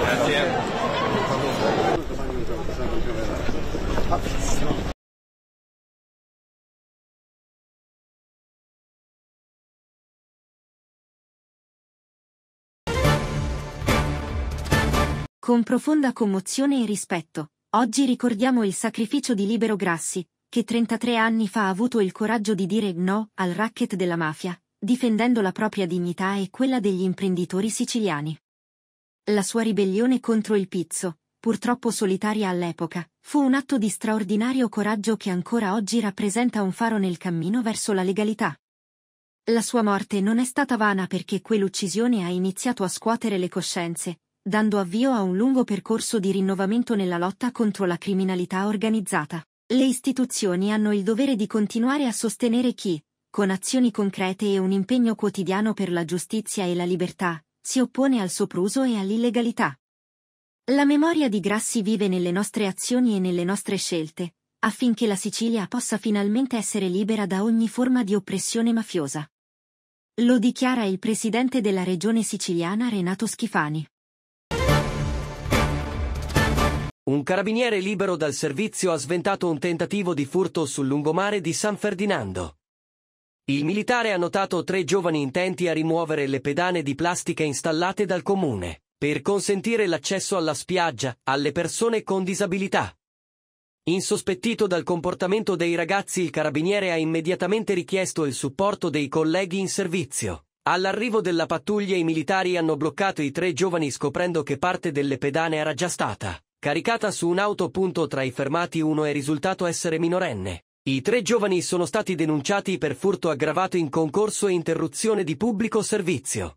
Grazie. Con profonda commozione e rispetto, oggi ricordiamo il sacrificio di Libero Grassi, che 33 anni fa ha avuto il coraggio di dire no al racket della mafia, difendendo la propria dignità e quella degli imprenditori siciliani. La sua ribellione contro il pizzo, purtroppo solitaria all'epoca, fu un atto di straordinario coraggio che ancora oggi rappresenta un faro nel cammino verso la legalità. La sua morte non è stata vana perché quell'uccisione ha iniziato a scuotere le coscienze, dando avvio a un lungo percorso di rinnovamento nella lotta contro la criminalità organizzata. Le istituzioni hanno il dovere di continuare a sostenere chi, con azioni concrete e un impegno quotidiano per la giustizia e la libertà, si oppone al sopruso e all'illegalità. La memoria di Grassi vive nelle nostre azioni e nelle nostre scelte, affinché la Sicilia possa finalmente essere libera da ogni forma di oppressione mafiosa. Lo dichiara il presidente della regione siciliana Renato Schifani. Un carabiniere libero dal servizio ha sventato un tentativo di furto sul lungomare di San Ferdinando. Il militare ha notato tre giovani intenti a rimuovere le pedane di plastica installate dal comune, per consentire l'accesso alla spiaggia alle persone con disabilità. Insospettito dal comportamento dei ragazzi il carabiniere ha immediatamente richiesto il supporto dei colleghi in servizio. All'arrivo della pattuglia i militari hanno bloccato i tre giovani scoprendo che parte delle pedane era già stata caricata su un un'auto. Tra i fermati uno è risultato essere minorenne. I tre giovani sono stati denunciati per furto aggravato in concorso e interruzione di pubblico servizio.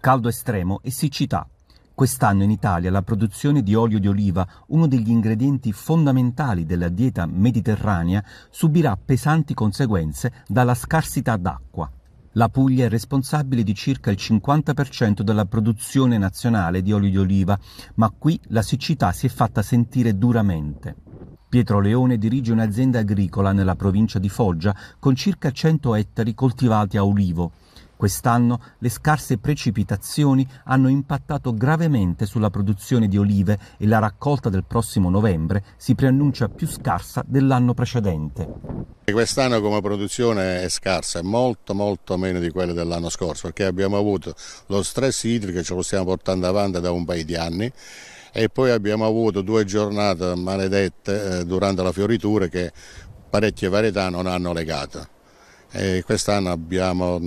Caldo estremo e siccità. Quest'anno in Italia la produzione di olio di oliva, uno degli ingredienti fondamentali della dieta mediterranea, subirà pesanti conseguenze dalla scarsità d'acqua. La Puglia è responsabile di circa il 50% della produzione nazionale di olio di oliva, ma qui la siccità si è fatta sentire duramente. Pietro Leone dirige un'azienda agricola nella provincia di Foggia con circa 100 ettari coltivati a olivo. Quest'anno le scarse precipitazioni hanno impattato gravemente sulla produzione di olive e la raccolta del prossimo novembre si preannuncia più scarsa dell'anno precedente. Quest'anno come produzione è scarsa, è molto molto meno di quella dell'anno scorso perché abbiamo avuto lo stress idrico che ce lo stiamo portando avanti da un paio di anni e poi abbiamo avuto due giornate maledette eh, durante la fioritura che parecchie varietà non hanno legato. quest'anno abbiamo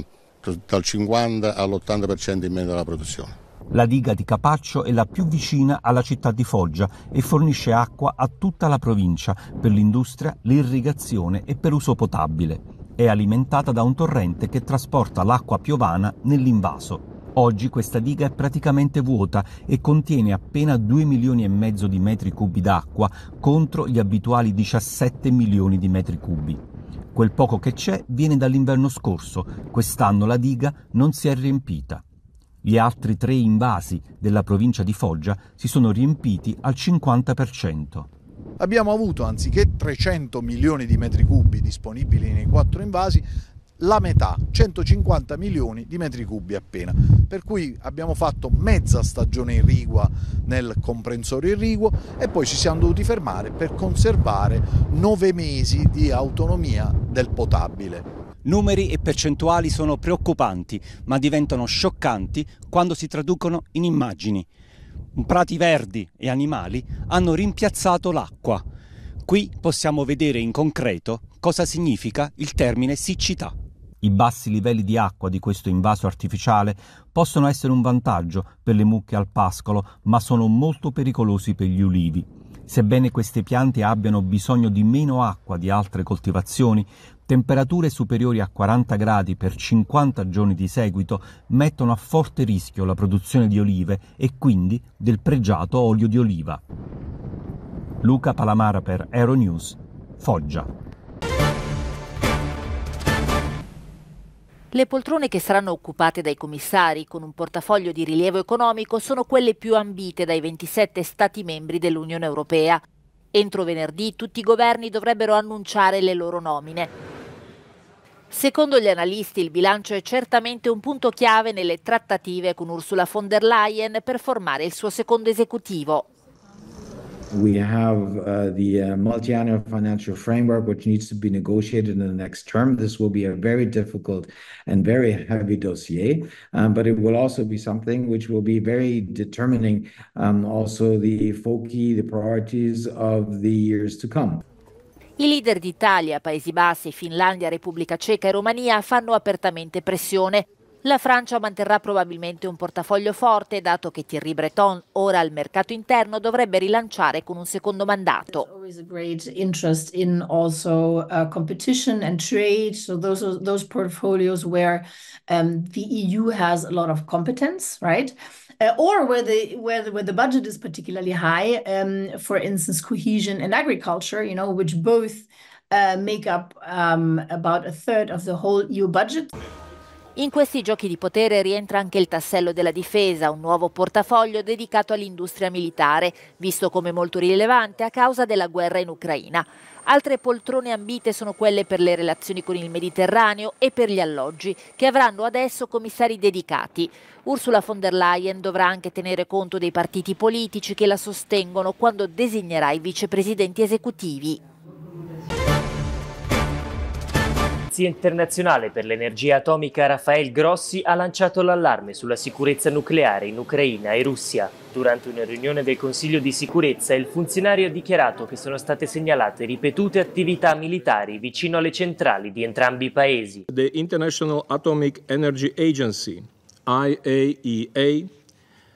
dal 50 all'80% in meno della produzione. La diga di Capaccio è la più vicina alla città di Foggia e fornisce acqua a tutta la provincia per l'industria, l'irrigazione e per uso potabile. È alimentata da un torrente che trasporta l'acqua piovana nell'invaso. Oggi questa diga è praticamente vuota e contiene appena 2 milioni e mezzo di metri cubi d'acqua contro gli abituali 17 milioni di metri cubi. Quel poco che c'è viene dall'inverno scorso, quest'anno la diga non si è riempita. Gli altri tre invasi della provincia di Foggia si sono riempiti al 50%. Abbiamo avuto anziché 300 milioni di metri cubi disponibili nei quattro invasi, la metà, 150 milioni di metri cubi appena. Per cui abbiamo fatto mezza stagione irrigua nel comprensorio irriguo e poi ci siamo dovuti fermare per conservare nove mesi di autonomia del potabile. Numeri e percentuali sono preoccupanti, ma diventano scioccanti quando si traducono in immagini. Prati verdi e animali hanno rimpiazzato l'acqua. Qui possiamo vedere in concreto cosa significa il termine siccità. I bassi livelli di acqua di questo invaso artificiale possono essere un vantaggio per le mucche al pascolo, ma sono molto pericolosi per gli ulivi. Sebbene queste piante abbiano bisogno di meno acqua di altre coltivazioni, temperature superiori a 40 gradi per 50 giorni di seguito mettono a forte rischio la produzione di olive e quindi del pregiato olio di oliva. Luca Palamara per Aeronews, Foggia. Le poltrone che saranno occupate dai commissari con un portafoglio di rilievo economico sono quelle più ambite dai 27 Stati membri dell'Unione Europea. Entro venerdì tutti i governi dovrebbero annunciare le loro nomine. Secondo gli analisti il bilancio è certamente un punto chiave nelle trattative con Ursula von der Leyen per formare il suo secondo esecutivo. We have uh, the uh, multi-annual financial framework, which needs to be negotiated in the next term. This will be a very difficult and very heavy dossier, um, but it will also be something which will be very determining, um, also the foci, the priorities of the years to come. I leader d'Italia, Paesi Bassi, Finlandia, Repubblica Ceca e Romania fanno apertamente pressione La Francia manterrà probabilmente un portafoglio forte, dato che Thierry Breton, ora al mercato interno, dovrebbe rilanciare con un secondo mandato. In also, uh, competition and trade, so those portfolios where um, the EU has a lot of competence, right? Uh, or where the, where the where the budget is particularly high, um, for instance, cohesion and agriculture, you know, which both uh, make up um, about a third of the whole EU budget. In questi giochi di potere rientra anche il tassello della difesa, un nuovo portafoglio dedicato all'industria militare, visto come molto rilevante a causa della guerra in Ucraina. Altre poltrone ambite sono quelle per le relazioni con il Mediterraneo e per gli alloggi, che avranno adesso commissari dedicati. Ursula von der Leyen dovrà anche tenere conto dei partiti politici che la sostengono quando designerà i vicepresidenti esecutivi. L'Agenzia internazionale per l'energia atomica Rafael Grossi ha lanciato l'allarme sulla sicurezza nucleare in Ucraina e Russia. Durante una riunione del Consiglio di sicurezza il funzionario ha dichiarato che sono state segnalate ripetute attività militari vicino alle centrali di entrambi i paesi. The International Atomic Energy Agency, IAEA,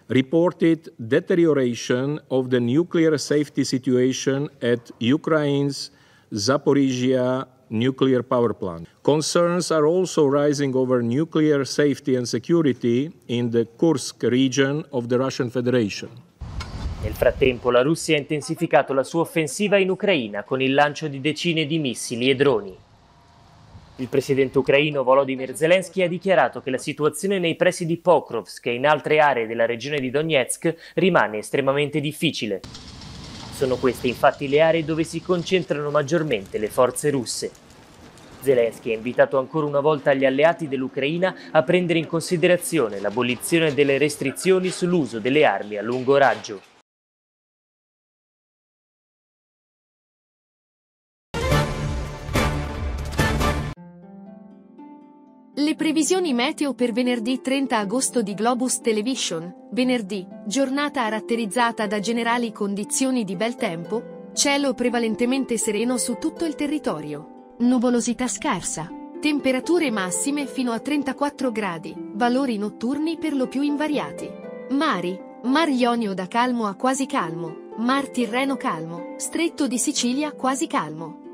reported deterioration of the nuclear safety situation at Ukraine's Zaporizhia nuclear power plant. Concerns are also rising over nuclear safety and security in the Kursk region of the Russian Federation. Nel frattempo la Russia ha intensificato la sua offensiva in Ucraina con il lancio di decine di missili e droni. Il presidente ucraino Volodymyr Zelensky ha dichiarato che la situazione nei pressi di Pokrovsk e in altre aree della regione di Donetsk rimane estremamente difficile. Sono queste infatti le aree dove si concentrano maggiormente le forze russe. Zelensky ha invitato ancora una volta gli alleati dell'Ucraina a prendere in considerazione l'abolizione delle restrizioni sull'uso delle armi a lungo raggio. Le previsioni meteo per venerdì 30 agosto di Globus Television. Venerdì, giornata caratterizzata da generali condizioni di bel tempo, cielo prevalentemente sereno su tutto il territorio. Nuvolosità scarsa. Temperature massime fino a 34 gradi, valori notturni per lo più invariati. Mari. Mar Ionio da calmo a quasi calmo, Mar Tirreno calmo, Stretto di Sicilia quasi calmo.